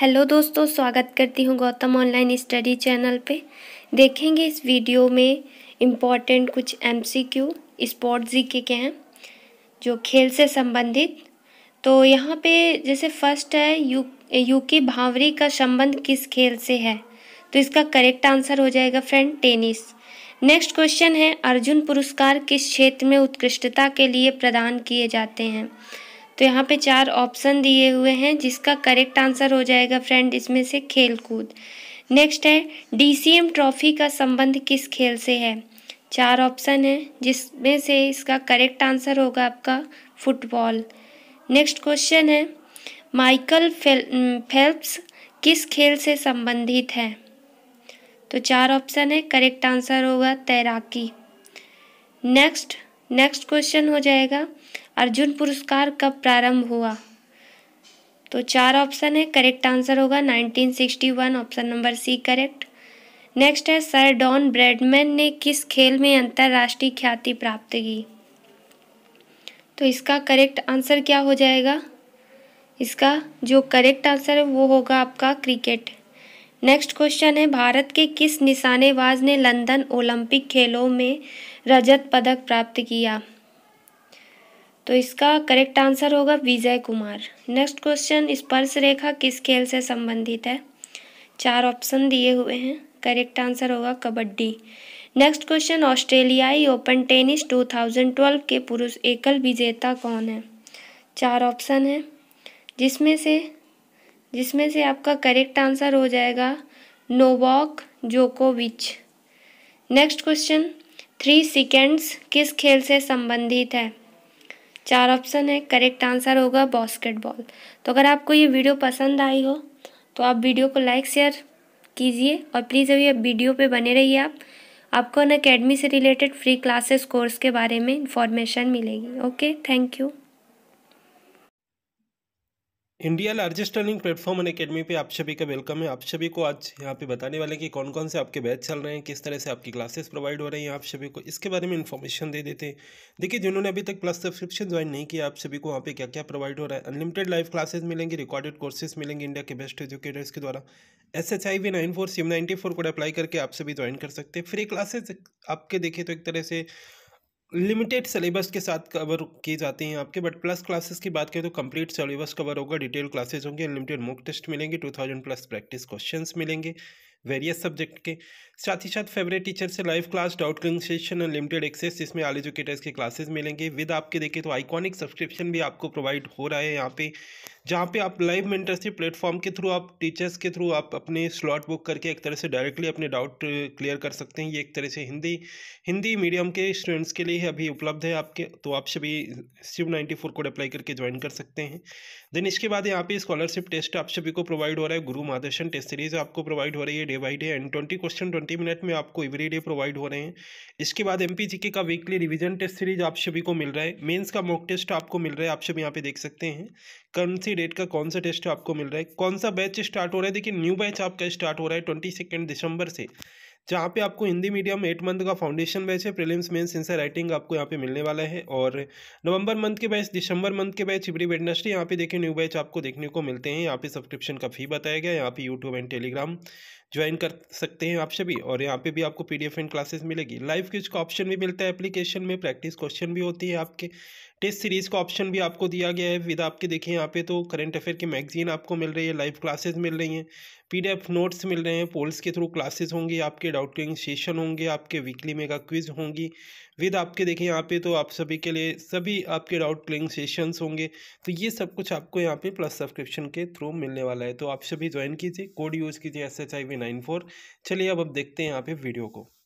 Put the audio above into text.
hello दोस्तों स्वागत करती हूँ गौतम ऑनलाइन स्टडी चैनल पे देखेंगे इस वीडियो में इम्पॉर्टेंट कुछ एमसीक्यू स्पोर्ट जी के के हैं जो खेल से संबंधित तो यहाँ पे जैसे फर्स्ट है यू यूकी भावरी का संबंध किस खेल से है तो इसका करेक्ट आंसर हो जाएगा फ्रेंड टेनिस नेक्स्ट क्वेश्चन है अर्जुन पुरस्कार किस क्षेत्र में उत्कृष्टता के लिए प्रदान किए जाते हैं तो यहाँ पे चार ऑप्शन दिए हुए हैं जिसका करेक्ट आंसर हो जाएगा फ्रेंड इसमें से खेल कूद नेक्स्ट है डीसीएम ट्रॉफी का संबंध किस खेल से है चार ऑप्शन है जिसमें से इसका करेक्ट आंसर होगा आपका फुटबॉल नेक्स्ट क्वेश्चन है माइकल फेल फेल्प्स किस खेल से संबंधित है तो चार ऑप्शन है करेक्ट आंसर होगा तैराकी नेक्स्ट नेक्स्ट क्वेश्चन हो जाएगा अर्जुन पुरस्कार कब प्रारंभ हुआ तो चार ऑप्शन है करेक्ट आंसर होगा 1961 option number C correct next है सर डॉन ब्रेडमैन ने किस खेल में अंतर्राष्ट्रीय ख्याति प्राप्त की तो इसका करेक्ट आंसर क्या हो जाएगा इसका जो करेक्ट आंसर है वो होगा आपका क्रिकेट नेक्स्ट क्वेश्चन है भारत के किस निशानेबाज ने लंदन ओलंपिक खेलों में रजत पदक प्राप्त किया तो इसका करेक्ट आंसर होगा विजय कुमार नेक्स्ट क्वेश्चन स्पर्श रेखा किस खेल से संबंधित है चार ऑप्शन दिए हुए हैं करेक्ट आंसर होगा कबड्डी नेक्स्ट क्वेश्चन ऑस्ट्रेलियाई ओपन टेनिस 2012 के पुरुष एकल विजेता कौन है चार ऑप्शन है जिसमें से जिसमें से आपका करेक्ट आंसर हो जाएगा नोवॉक जोकोविच नेक्स्ट क्वेश्चन थ्री सेकेंड्स किस खेल से संबंधित है चार ऑप्शन है करेक्ट आंसर होगा बास्केटबॉल तो अगर आपको ये वीडियो पसंद आई हो तो आप वीडियो को लाइक शेयर कीजिए और प्लीज़ अभी आप वीडियो पे बने रहिए आप आपको अन अकेडमी से रिलेटेड फ्री क्लासेस कोर्स के बारे में इन्फॉर्मेशन मिलेगी okay thank you India largest learning platform Unacademy पे आप सभी का वेलकम है आप सभी को आज यहाँ पे बताने वाले हैं कि कौन कौन से आपके बैच चल रहे हैं किस तरह से आपकी क्लासेस प्रोवाइड हो रही हैं आप सभी को इसके बारे में इन्फॉर्मेशन दे देते हैं देखिए जिन्होंने अभी तक प्लस सब्सक्रिप्शन ज्वाइन नहीं किया आप सभी को वहाँ पे क्या क्या प्रोवाइड हो रहा है अनलिमिटेड लाइव क्लासेज मिलेंगे रिकॉर्डेड कोर्सेज मिलेंगे इंडिया के बेस्ट एजुकेटर्स के द्वारा S H I V nine four सिम नाइन्टी फोर को अप्लाई करके आप सभी ज्वाइन कर सकते हैं फ्री क्लासेज आपके देखें तो एक तरह से लिमिटेड सिलेबस के साथ कवर किए जाते हैं आपके बट प्लस क्लासेस की बात करें तो कंप्लीट सिलेबस कवर होगा डिटेल क्लासेस होंगे अनलिमिटेड मॉक टेस्ट मिलेंगे two thousand plus practice questions मिलेंगे वेरियस सब्जेक्ट के साथ ही साथ फेवरेट टीचर से live class doubt concession limited access इसमें आल एजुकेटर्स के क्लासेस मिलेंगे विद आपके देखें तो आइकॉनिक सब्सक्रिप्शन भी आपको प्रोवाइड हो रहा है यहाँ पे जहाँ पे आप लाइव मेंटरशिप प्लेटफॉर्म के थ्रू आप टीचर्स के थ्रू आप अपने स्लॉट बुक करके एक तरह से डायरेक्टली अपने डाउट क्लियर कर सकते हैं ये एक तरह से हिंदी हिंदी मीडियम के स्टूडेंट्स के लिए अभी उपलब्ध है आपके तो आप सभी Shiv ninety four code apply करके ज्वाइन कर सकते हैं देन इसके बाद यहाँ पे स्कॉलरशिप टेस्ट आप सभी को प्रोवाइड हो रहा है गुरु मादर्शन टेस्ट सीरीज आपको प्रोवाइड हो रही है day by day and twenty question twenty minute में आपको एवरी डे प्रोवाइड हो रहे हैं इसके बाद एम पी का वीकली रिविजन टेस्ट सीरीज आप सभी को मिल रहा है मेन्स का मॉक टेस्ट आपको मिल रहा है आप सभी यहाँ पे देख सकते हैं कौन सी डेट का कौन सा टेस्ट आपको मिल रहा है कौन सा बैच स्टार्ट हो रहा है देखिए न्यू बैच आपका स्टार्ट हो रहा है ट्वेंटी दिसंबर से जहाँ पे आपको हिंदी मीडियम एट मंथ का फाउंडेशन बैच है प्रीलिम्स मेंस इनसे राइटिंग आपको यहाँ पे मिलने वाला है और नवंबर मंथ के बैच दिसंबर मंथ के बैच हिब्री वेडनेसडे यहाँ पे देखिए न्यू बैच आपको देखने को मिलते हैं यहाँ पे सब्सक्रिप्शन का फी बताया गया यहाँ पे यूट्यूब एंड टेलीग्राम ज्वाइन कर सकते हैं आप सभी और यहाँ पे भी आपको पीडीएफ एंड क्लासेस मिलेगी लाइव क्विज का ऑप्शन भी मिलता है एप्लीकेशन में प्रैक्टिस क्वेश्चन भी होती है आपके टेस्ट सीरीज़ का ऑप्शन भी आपको दिया गया है विद आपके देखिए यहाँ पे तो करंट अफेयर की मैगजीन आपको मिल रही है लाइव क्लासेस मिल रही हैं पीडीएफ नोट्स मिल रहे हैं पोल्स के थ्रू क्लासेस होंगी आपके डाउटिंग सेशन होंगे आपके वीकली मेगा क्विज होंगी विद आपके देखिए यहाँ पे तो आप सभी के लिए सभी आपके डाउट क्लिंग सेशंस होंगे तो ये सब कुछ आपको यहाँ पे प्लस सब्सक्रिप्शन के थ्रू मिलने वाला है तो आप सभी ज्वाइन कीजिए कोड यूज़ कीजिए S H I V nine four चलिए अब अब देखते हैं यहाँ पे वीडियो को